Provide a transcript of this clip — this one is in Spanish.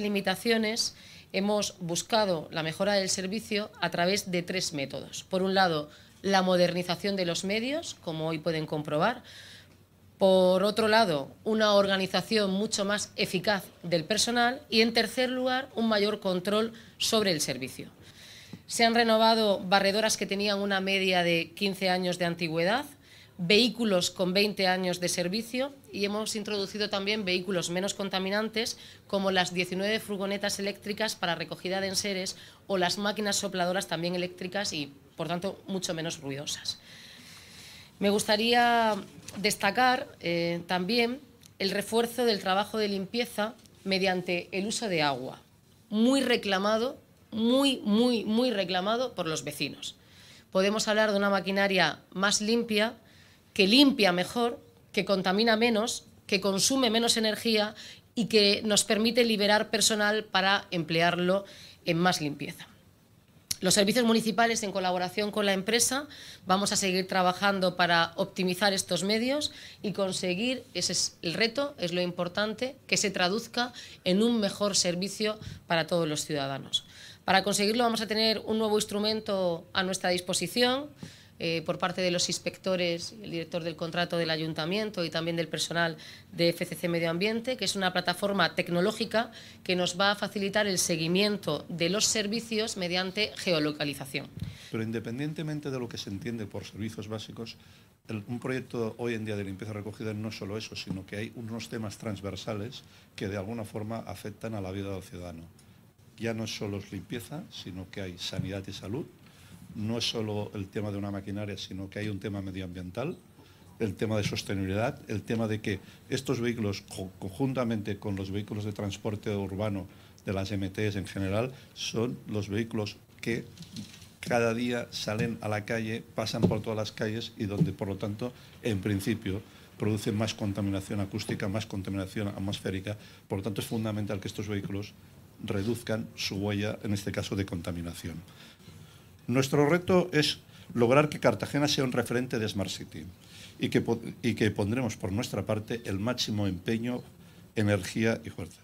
limitaciones hemos buscado la mejora del servicio a través de tres métodos. Por un lado, la modernización de los medios, como hoy pueden comprobar. Por otro lado, una organización mucho más eficaz del personal y, en tercer lugar, un mayor control sobre el servicio. Se han renovado barredoras que tenían una media de 15 años de antigüedad, vehículos con 20 años de servicio y hemos introducido también vehículos menos contaminantes como las 19 furgonetas eléctricas para recogida de enseres o las máquinas sopladoras también eléctricas y por tanto mucho menos ruidosas. Me gustaría destacar eh, también el refuerzo del trabajo de limpieza mediante el uso de agua, muy reclamado, muy, muy, muy reclamado por los vecinos. Podemos hablar de una maquinaria más limpia, que limpia mejor, que contamina menos, que consume menos energía y que nos permite liberar personal para emplearlo en más limpieza. Los servicios municipales, en colaboración con la empresa, vamos a seguir trabajando para optimizar estos medios y conseguir, ese es el reto, es lo importante, que se traduzca en un mejor servicio para todos los ciudadanos. Para conseguirlo vamos a tener un nuevo instrumento a nuestra disposición, eh, por parte de los inspectores, el director del contrato del ayuntamiento y también del personal de FCC Medio Ambiente, que es una plataforma tecnológica que nos va a facilitar el seguimiento de los servicios mediante geolocalización. Pero independientemente de lo que se entiende por servicios básicos, un proyecto hoy en día de limpieza recogida no es solo eso, sino que hay unos temas transversales que de alguna forma afectan a la vida del ciudadano. Ya no es limpieza, sino que hay sanidad y salud, no es solo el tema de una maquinaria, sino que hay un tema medioambiental, el tema de sostenibilidad, el tema de que estos vehículos, conjuntamente con los vehículos de transporte urbano de las MTs en general, son los vehículos que cada día salen a la calle, pasan por todas las calles y donde, por lo tanto, en principio, producen más contaminación acústica, más contaminación atmosférica. Por lo tanto, es fundamental que estos vehículos reduzcan su huella, en este caso, de contaminación. Nuestro reto es lograr que Cartagena sea un referente de Smart City y que, y que pondremos por nuestra parte el máximo empeño, energía y fuerza.